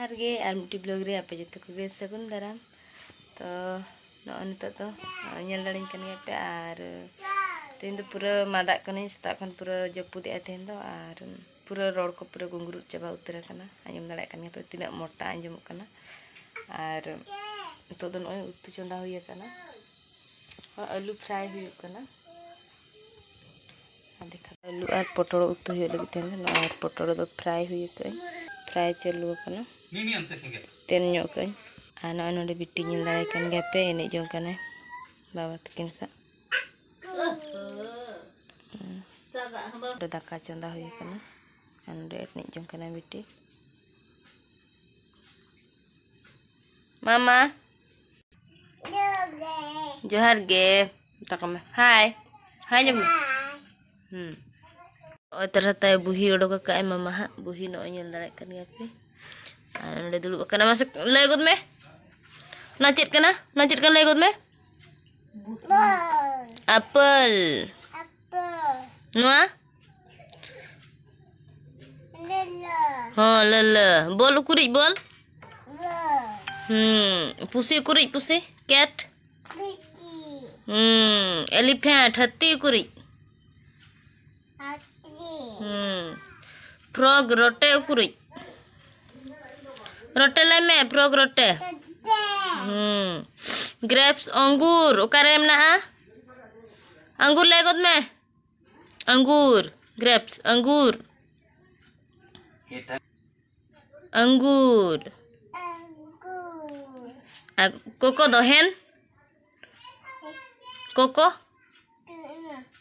harga armuti blog re apa jatuh ke sekundaran to non to to nyalalin kan ya pe ar to itu pura madak kan ini setakkan pura jepudi aten to ar pura roll ko pura gunguru coba utera kana anjum dalek kan ya pe tidak morta anjum kana ar to to non itu contoh ya kana alu fry hiu kana lu air potol utuh ya lagi tenang, air potol itu fry huye kan, fry cair lu apa nih? ten nyok kan ano ano de biti nyil kan gape ene jong kan ai eh? bawa tukin sa Udah tak kacau tahu ya kena kan, eh? Anu deh etnik jong kena biti Mama Johar ge Tak apa, Hai Hai jom Hmm Oh ternyata buhi hi udah kakak eh, mama ha no nyel dalai kan gape ᱱᱚᱰᱮ ᱫᱩᱲᱩᱵ ᱟᱠᱟᱱᱟ ᱢᱟᱥᱮ ᱞᱟᱹᱭ ᱜᱚᱫ ᱢᱮ ᱚᱱᱟ ᱪᱮᱫ ᱠᱟᱱᱟ ᱚᱱᱟ ᱪᱮᱫ ᱠᱟᱱᱟ ᱞᱟᱹᱭ ᱜᱚᱫ ᱢᱮ ᱟᱯᱮᱞ ᱱᱚᱣᱟ ᱦᱚᱸ ᱞᱟᱹᱞᱟᱹ ᱵᱚᱞ ᱩᱠᱩᱨᱤᱡ ᱵᱚᱞ ᱦᱩᱸ ᱯᱩᱥᱤ ᱩᱠᱩᱨᱤᱡ ᱯᱩᱥᱤ ᱠᱮᱴ ᱦᱩᱸ एलिफेंट हत्ती उकुरी फ्रॉग रोटे उकुरी रोटे लाइम फ्रॉग रोटे हम्म। ग्रेप्स अंगूर ओकारे मेना हाँ? अंगूर लगद में अंगूर ग्रेप्स अंगूर अंगूर कोको दहेन कोको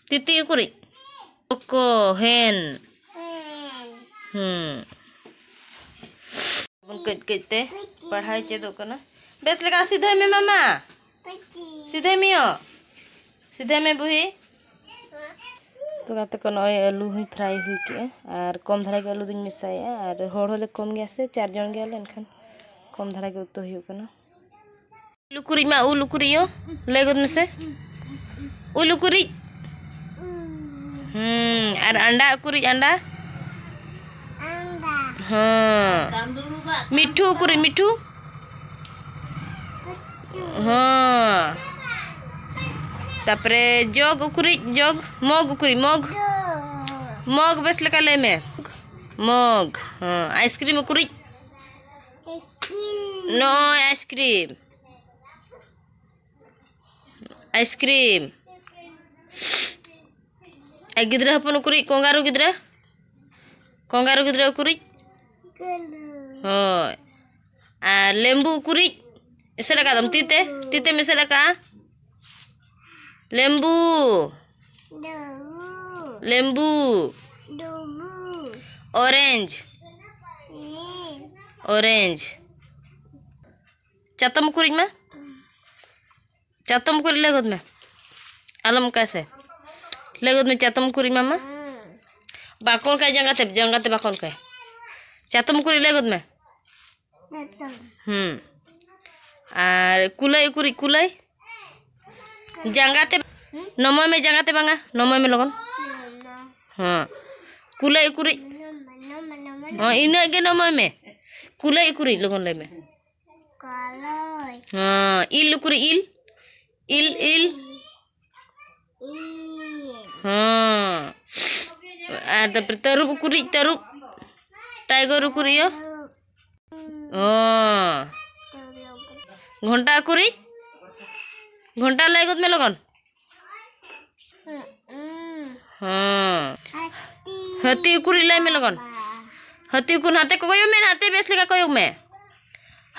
तिती कुरी कोको हेन हम्म गज गजते पढ़ाई चेदो बेस लगा सीधे में मामा सीधे में यो सीधे में बुही तो गाते को नए आलू हुई फ्राई हुई के और कम धारा के आलू दिन मिसाया और होड़ होले कम गया से चार जन गया लेन खान कम धारा के उत्तो हुई करना लुकुरी माँ उ लुकुरी हो लेगो दिन से उ लुकुरी हम्म और हम्म, अंडा कुरी अंडा हाँ मिठू कुरे मिठू हाँ तापरे जग उकुरी जग मग उकुरी मग मग बस लगा ले में मग हाँ आइसक्रीम उकुरी नो आइसक्रीम आइसक्रीम गिद्रा हपन उकुरी कोंगारू गिद्रा कोंगारू गिद्रा उकुरी ᱦᱳᱭ ᱟᱨ ᱞᱮᱢᱵᱩ ᱩᱠᱩᱨᱤᱡ ᱮᱥᱮ ᱞᱟᱜᱟᱫᱟᱢ ᱛᱤᱛᱮ ᱛᱤᱛᱮᱢ ᱮᱥᱮ ᱞᱟᱜᱟᱜᱼᱟ ᱞᱮᱢᱵᱩ লেম্বু অরেঞ্জ অরেঞ্জ চাতম করি মা চাতম করি লাগত মা আলম কাছে লাগত মা চাতম করি মামা বাকন কায় জাঙ্গাতে জাঙ্গাতে বাকন কায় চাতম করিলে গদ মে হুম আর কুলাই কুরি কুলাই জাঙ্গাতে নময় মে জাঙ্গাতে বাঙা নময় মে লগন হ্যাঁ কুলাই কুরি হ্যাঁ ইনা গে নময় মে কুলাই কুরি লগন লাই মে হ্যাঁ ইল কুরি ইল ইল ইল হ্যাঁ আর তারপরে তরুব কুরি তরুব टाइगर उकुरियो ओ घंटा उकुरी घंटा लगत में लगन हाँ हती उकुरी लाई में लगन हती उकुन हाथे को कोयो में हाथे बेस लेगा कोयो में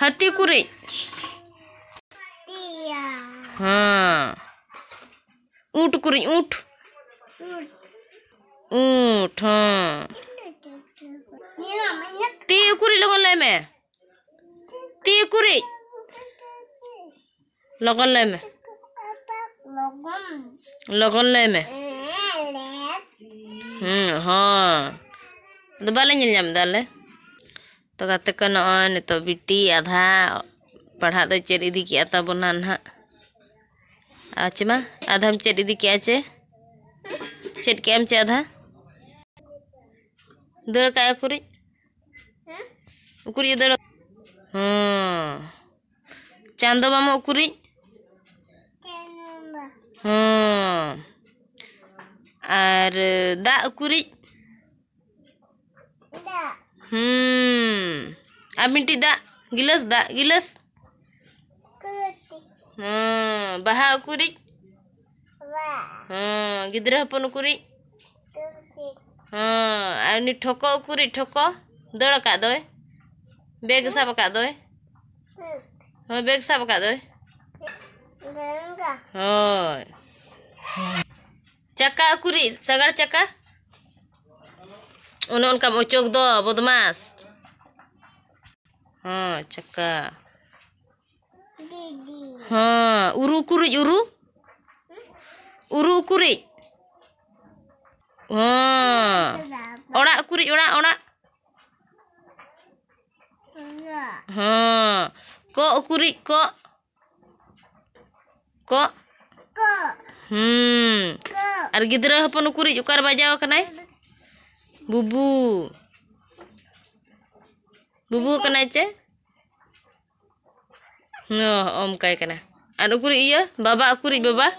हती उकुरी हाँ ऊँट उकुरी ऊँट ऊँट हाँ में तीकुरी लगल्ले में लगल्ले में हम्म हाँ तो बाले जाम दाले तो तो बिटी आधा पढ़ा तो चेद इदी किया तबना ना अच्छे मा आधा चेद इदी के चे चेद क्या चे आधा दूर काय कुरी उकुरी दड़ हाँ चांदो मामा उकुरी हाँ और दा उकुरी हम्म अब मिट्टी दा गिलस दा गिलस हाँ बहा उकुरी हाँ गिद्रा हपन उकुरी हाँ और ठोको उकुरी ठोको दड़ दो Beg sapa kak doi? Oh, beg sapa kak doi? Gengga. Oh. Caka kuri, sagar caka? Unon kam ucok do, bodumas. Oh, caka. Didi. Ha, uru kuri uru? Uru kuri. Oh. Ora kuri ora ora. Ha. Kok ukurik kok? Kok? Kok. Hmm. Ar gidra hapon kurik ukar bajau kenai? Bubu. Bubu kena ce? No, om kai kena Anu kurik iya? Baba kurik baba?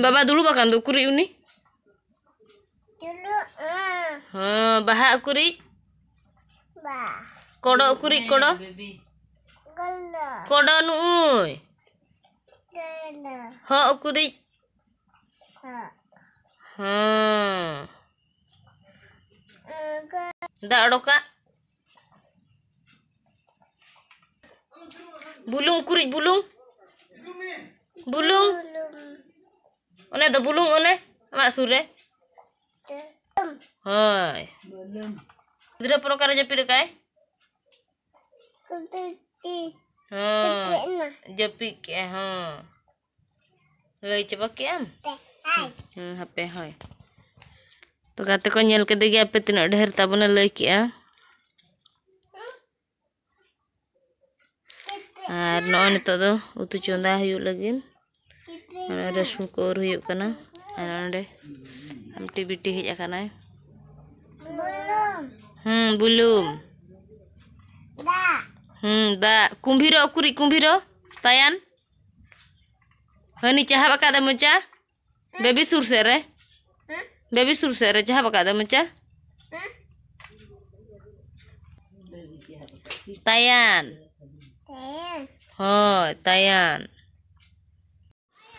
Baba dulu bakal tuh kurik Dulu. hmm Ha, bahak kurik? Bah kodok ಕೊಡೋ kodok ಕೊಡೋ ಕೊಡೋ ha ಹ ha ಹಾಂ ದಾಡೋಕ bulung kurik bulung bulung one da bulung one mak sure hai Belum. Tidak perlu kerja jepik ya ha lagi coba kiam hmm hp hoy tu kata kau nyel kedai kiam apa tu nak dah harta pun lagi kiam ah no ni tu utu cunda hiu lagi ada rasmi kor hiu kena ada deh am tv tv je hmm belum Hmm, da kumbiro kuri kumbiro tayan. Hani cahap apa kata muncha? Baby surser eh? Baby surser eh cahap apa kata muncha? Tayan. Oh, tayan.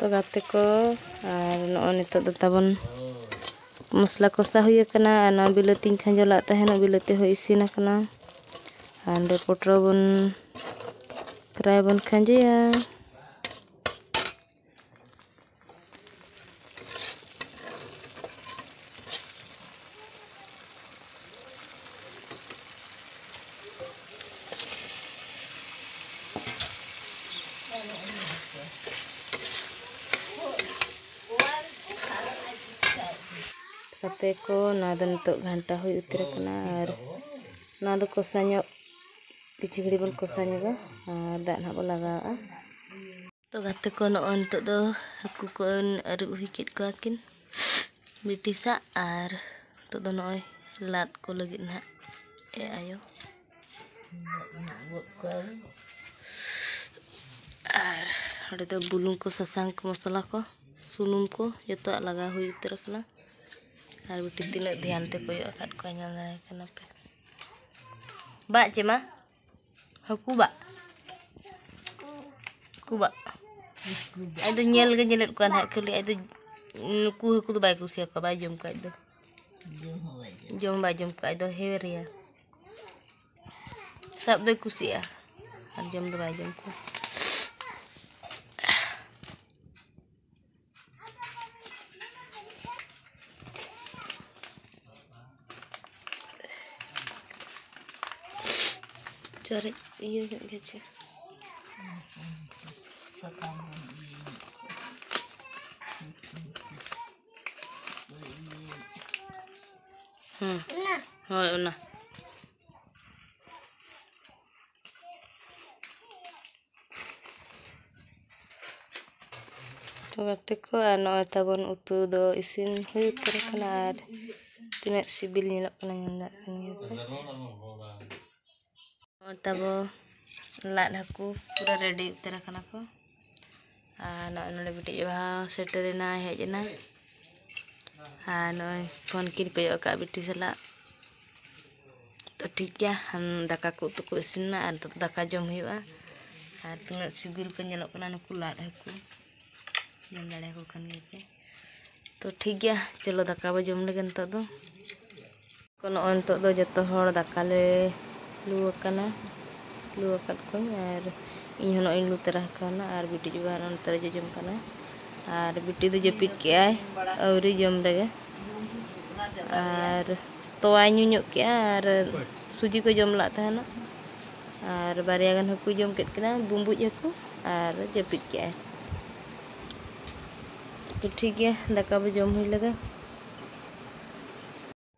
Tuh gateko, ano ano itu tetapun masalah kosa huye kena, ano bilatin kanjolak tahen, ano bilatih ho isi nak kena. Anda putra bun, kerai bun kanji ya. Kateko nadan untuk ganta hui utrek nar nado kosanya pici kiri pun kosan juga dan apa lagi ah, ah. tu kata kau nak untuk tu aku kau ada wicket kau akin beri saar tu tu noy lat kau lagi nak eh ayo ar ada tu bulung kau sasang kau masalah kau sulung kau jatuh ya lagi hui terus na ar beri tindak dihante kau yuk ya akan kau nyalai kenapa Bak cima? Hakuba. Kuba. Ada nyel ke nyelat kuan hak kali ado ku ku tu baik ku sia ka bajum jom ka ado. Jom bai jom itu ado ya. Sab do ku sia. Ar jom do ku. Cari iya gak gajah gitu. Hmm. Una. Oh, una. Tuh waktu ku ano tabon utu do isin hil terkenal. Tidak sibil nyelok penanganak kan ya. और तबो लाद हाकू पूरा रेडी उतर को ᱟᱨ ᱱᱚᱜᱼᱚᱭ ᱱᱚᱰᱮ ᱢᱤᱫᱴᱤᱡ ᱵᱟᱦᱟ ᱥᱮᱴᱮᱨᱮᱱᱟ ᱦᱮᱡ ᱮᱱᱟ ᱟᱨ ᱱᱚᱜᱼᱚᱭ ᱯᱷᱳᱱ ᱠᱤᱱ ᱠᱚᱭᱚᱜ ᱠᱟᱜᱼᱟ ᱵᱤᱴᱤ ᱥᱟᱞᱟᱜ ᱛᱚ ᱴᱷᱤᱠ ᱜᱮᱭᱟ ᱫᱟᱠᱟ ᱠᱚ ᱩᱛᱩ ᱠᱚ ᱤᱥᱤᱱᱟ ᱟᱨ ᱫᱟᱠᱟ ᱡᱚᱢ ᱦᱩᱭᱩᱜᱼᱟ ᱟᱨ ᱛᱤᱱᱟᱹᱜ ᱥᱤᱵᱤᱞ ᱠᱚ ᱧᱮᱞᱚᱜ ᱠᱟᱱᱟ ᱱᱩᱠᱩ ᱞᱟᱫ ᱦᱟᱹᱠᱩ ᱡᱚᱢ ᱫᱟᱲᱮᱭᱟᱠᱚ ᱠᱷᱟᱱ ᱜᱮᱯᱮ ᱛᱚ ᱴᱷᱤक ᱜᱮᱭᱟ ᱪᱚᱞᱚ ᱫᱟᱠᱟ ᱵᱚ ᱡᱚᱢ ᱞᱮᱜᱮ ᱱᱤᱛᱚᱜ ᱫᱚ ᱱᱚᱜᱼᱚᱭ ᱱᱤᱛᱚᱜ ᱫᱚ ᱡᱚᱛᱚ ᱦᱚᱲ ᱫᱟᱠᱟᱞᱮ ᱞᱩ ᱟᱠᱟᱱᱟ ᱞᱩ ᱟᱠᱟᱫ ᱠᱚᱧ ᱟᱨ ᱤᱧ ᱦᱚᱸ ᱱᱚᱜᱼᱚᱭ ᱞᱩ ᱛᱟᱨᱟ ᱟᱠᱟᱱᱟ ᱟᱨ ᱵᱤᱴᱤ ᱡᱚᱵᱟ ᱱᱚᱱᱛᱮ ᱨᱮ ᱡᱚᱡᱚᱢ ᱠᱟᱱᱟ ᱟᱨ ᱵᱤᱴᱤ ᱫᱚ ᱡᱟᱹᱯᱤᱫ ᱠᱮᱜᱼᱟᱭ ᱟᱹᱣᱨᱤ ᱡᱚᱢ ᱨᱮᱜᱮ ᱟᱨ ᱛᱚᱣᱟᱭ ᱧᱩ ᱧᱚᱜ ᱠᱮᱜᱼᱟ ᱟᱨ ᱥᱩᱡᱤ ᱠᱚ ᱡᱚᱢ ᱞᱟᱜ ᱛᱟᱦᱮᱱᱟ ᱟᱨ ᱵᱟᱨᱭᱟ ᱜᱟᱱ ᱦᱟᱹᱠᱩᱭ ᱡᱚᱢ ᱠᱮᱫ ᱠᱤᱱᱟ ᱵᱩᱸᱵᱩᱡ ᱦᱟᱹᱠᱩ ᱟᱨ ᱡᱟᱹᱯᱤᱫ ᱠᱮᱜᱼᱟᱭ ᱛᱚ ᱴᱷᱤᱠ ᱜᱮᱭᱟ ᱫᱟᱠᱟ ᱵᱚ ᱡᱚᱢ ᱦᱩᱭ ᱞᱮᱜᱟ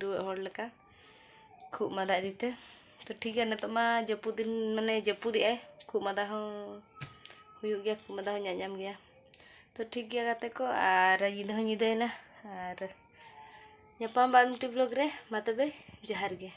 ᱨᱩᱣᱟᱹᱜ ᱦᱚᱲ ᱞᱮᱠᱟ ᱠᱷᱩᱜ ᱢᱟᱫᱟ ᱤᱫᱤ ᱛᱮ ᱛᱚ ᱴᱷᱤᱠ ᱜᱮᱭᱟ ᱱᱤᱛᱚᱜ ᱢᱟ ᱡᱟᱹᱯᱩᱫ ᱫᱤᱱ ᱢᱟᱱᱮ ᱡᱟᱹᱯᱩᱫᱮᱜᱼᱟᱭ ᱠᱷᱩᱜ ᱢᱟᱫᱟ ᱦᱚᱸ ᱦᱩᱭᱩᱜ ᱜᱮᱭᱟ ᱠᱷᱩᱜ ᱢᱟᱫᱟ ᱦᱚᱸ ᱧᱟᱧᱟᱢ ᱜᱮᱭᱟ ᱛᱚ ᱴᱷᱤᱠ ᱜᱮᱭᱟ ᱜᱟᱛᱮ ᱠᱚ ᱟᱨ ᱧᱤᱫᱟᱹ ᱦᱚᱸ ᱧᱤᱫᱟᱹᱭᱮᱱᱟ ᱟᱨ ᱧᱟᱯᱟᱢ ᱵᱟᱨ ᱢᱤᱫᱴᱤᱡ ᱵᱞᱚᱜᱽ ᱨᱮ ᱢᱟ ᱛᱚᱵᱮ ᱡᱚᱦᱟᱨ ᱜᱮ